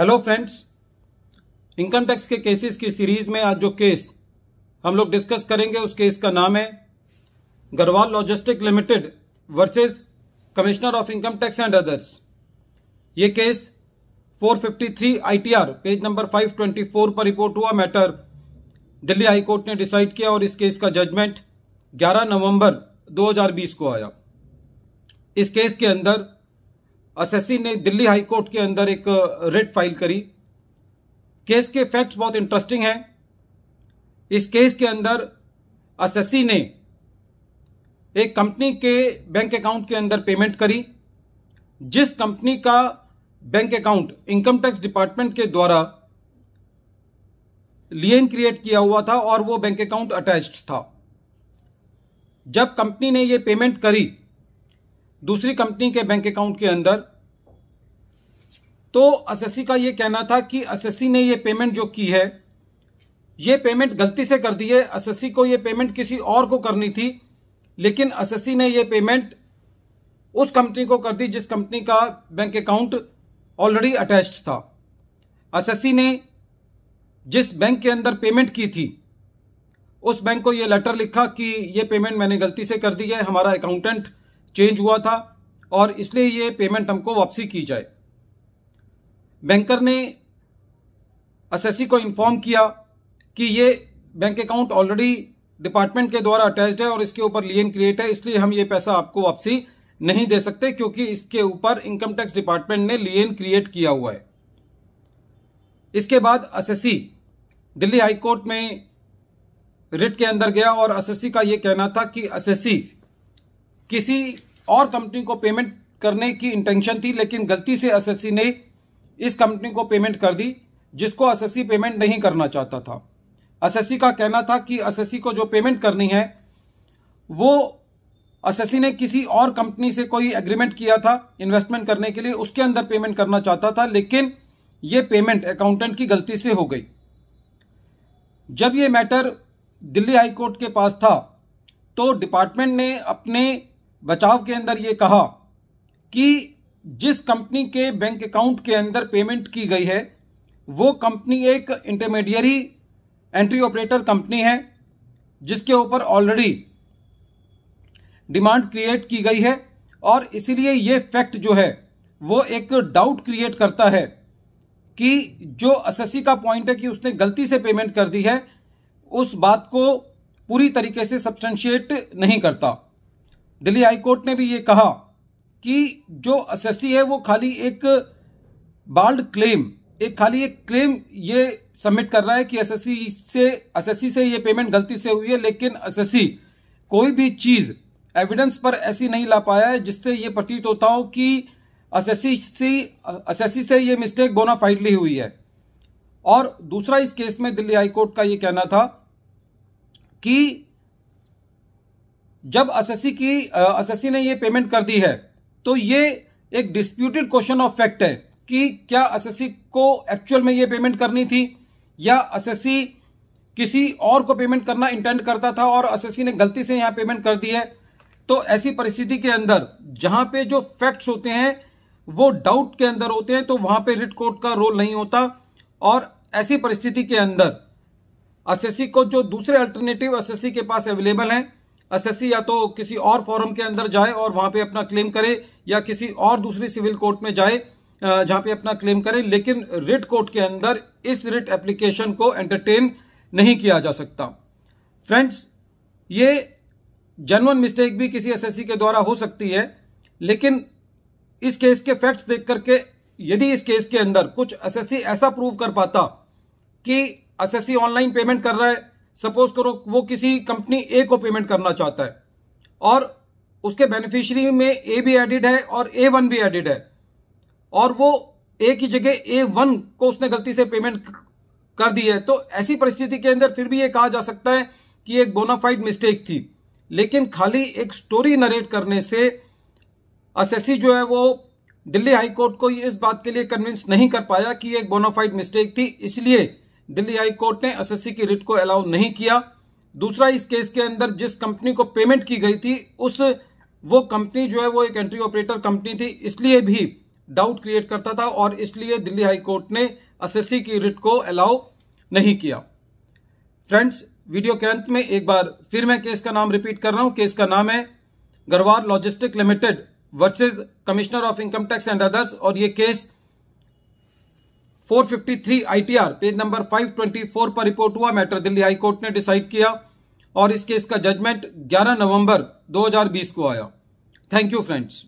hello friends income tax के cases की series में आज जो केस हम लोग डिस्कस करेंगे उस केस का नाम है Garwal logistic limited versus commissioner of income tax and others ये केस 453 आईटीआर पेज नंबर 524 पर रिपोर्ट हुआ मैटर दिल्ली हाई कोर्ट ने डिसाइड किया और इस केस का जजमेंट 11 नवंबर 2020 को आया इस केस के अंदर असेसी ने दिल्ली हाईकोर्ट के अंदर एक रेट फाइल करी केस के फैक्ट्स बहुत इंटरेस्टिंग हैं इस केस के अंदर असेसी ने एक कंपनी के बैंक अकाउंट के अंदर पेमेंट करी जिस कंपनी का bank account income tax department के द्वारा लियन क्रिएट किया हुआ था और वो बैंक अकाउंट अटैच्ड था जब कंपनी ने ये पेमेंट करी दूसरी कंपनी के बैंक अकाउंट के अंदर तो एसएससी का यह कहना था कि एसएससी ने यह पेमेंट जो की है यह पेमेंट गलती से कर दी है एसएससी को यह पेमेंट किसी और को करनी थी लेकिन एसएससी ने यह पेमेंट उस कंपनी को कर दी जिस कंपनी का बैंक अकाउंट ऑलरेडी अटैच्ड था एसएससी ने जिस बैंक के अंदर पेमेंट की थी उस बैंक को यह लेटर लिखा कि यह पेमेंट मैंने गलती से कर दी है हमारा अकाउंटेंट चेंज हुआ था और इसलिए ये पेमेंट हमको वापसी की जाए बैंकर ने एसएससी को इन्फॉर्म किया कि ये बैंक अकाउंट ऑलरेडी डिपार्टमेंट के द्वारा अटैच्ड है और इसके ऊपर लियन क्रिएट है इसलिए हम ये पैसा आपको वापसी नहीं दे सकते क्योंकि इसके ऊपर इनकम टैक्स डिपार्टमेंट ने लियन क्रिएट किया हुआ है इसके बाद एसएससी दिल्ली हाईकोर्ट में रिट के अंदर गया और एसएससी का यह कहना था कि एसएससी किसी और कंपनी को पेमेंट करने की इंटेंशन थी लेकिन गलती से एस ने इस कंपनी को पेमेंट कर दी जिसको एस पेमेंट नहीं करना चाहता था एस का कहना था कि एस को जो पेमेंट करनी है वो एस ने किसी और कंपनी से कोई एग्रीमेंट किया था इन्वेस्टमेंट करने के लिए उसके अंदर पेमेंट करना चाहता था लेकिन ये पेमेंट अकाउंटेंट की गलती से हो गई जब ये मैटर दिल्ली हाईकोर्ट के पास था तो डिपार्टमेंट ने अपने बचाव के अंदर ये कहा कि जिस कंपनी के बैंक अकाउंट के अंदर पेमेंट की गई है वो कंपनी एक इंटरमीडियरी एंट्री ऑपरेटर कंपनी है जिसके ऊपर ऑलरेडी डिमांड क्रिएट की गई है और इसीलिए ये फैक्ट जो है वो एक डाउट क्रिएट करता है कि जो एसएससी का पॉइंट है कि उसने गलती से पेमेंट कर दी है उस बात को पूरी तरीके से सब्सटेंशिएट नहीं करता दिल्ली हाईकोर्ट ने भी ये कहा कि जो असेसी है वो खाली एक बाल्ड क्लेम एक खाली एक क्लेम ये सबमिट कर रहा है कि एसएससी से एसएससी से ये पेमेंट गलती से हुई है लेकिन एसएससी कोई भी चीज एविडेंस पर ऐसी नहीं ला पाया है जिससे ये प्रतीत होता हो कि एसएससी से एसएससी से ये मिस्टेक फाइडली हुई है और दूसरा इस केस में दिल्ली हाईकोर्ट का ये कहना था कि जब एसएससी की एसएससी ने ये पेमेंट कर दी है तो ये एक डिस्प्यूटेड क्वेश्चन ऑफ फैक्ट है कि क्या एसएससी को एक्चुअल में ये पेमेंट करनी थी या एसएससी किसी और को पेमेंट करना इंटेंड करता था और एसएससी ने गलती से यहाँ पेमेंट कर दी है तो ऐसी परिस्थिति के अंदर जहां पे जो फैक्ट्स होते हैं वो डाउट के अंदर होते हैं तो वहां पे रिट कोर्ट का रोल नहीं होता और ऐसी परिस्थिति के अंदर एसएससी को जो दूसरे अल्टरनेटिव एसएससी के पास अवेलेबल हैं एसएससी या तो किसी और फॉरम के अंदर जाए और वहां पे अपना क्लेम करे या किसी और दूसरी सिविल कोर्ट में जाए जहां पे अपना क्लेम करे लेकिन रिट कोर्ट के अंदर इस रिट एप्लीकेशन को एंटरटेन नहीं किया जा सकता फ्रेंड्स ये जनवन मिस्टेक भी किसी एस के द्वारा हो सकती है लेकिन इस केस के फैक्ट्स देख करके यदि इस केस के अंदर कुछ एस ऐसा प्रूव कर पाता कि एस ऑनलाइन पेमेंट कर रहा है सपोज करो वो किसी कंपनी ए को पेमेंट करना चाहता है और उसके बेनिफिशियरी में ए भी एडिड है और ए वन भी एडिड है और वो ए की जगह ए वन को उसने गलती से पेमेंट कर दी है तो ऐसी परिस्थिति के अंदर फिर भी ये कहा जा सकता है कि एक बोनाफाइड मिस्टेक थी लेकिन खाली एक स्टोरी नरेट करने से असेसी जो है वो दिल्ली हाईकोर्ट को इस बात के लिए कन्विंस नहीं कर पाया कि एक बोनाफाइड मिस्टेक थी इसलिए दिल्ली हाई कोर्ट ने एसएससी की रिट को अलाउ नहीं किया दूसरा इस केस के अंदर जिस कंपनी को पेमेंट की गई थी उस वो कंपनी जो है वो एक एंट्री ऑपरेटर कंपनी थी इसलिए भी डाउट क्रिएट करता था और इसलिए दिल्ली हाई कोर्ट ने एसएससी की रिट को अलाउ नहीं किया फ्रेंड्स वीडियो के अंत में एक बार फिर मैं केस का नाम रिपीट कर रहा हूं केस का नाम है Garwar logistic limited versus commissioner of income tax and others और ये केस 453 आईटीआर पेज नंबर 524 पर रिपोर्ट हुआ मैटर दिल्ली हाईकोर्ट ने डिसाइड किया और इस केस का जजमेंट 11 नवंबर 2020 को आया थैंक यू फ्रेंड्स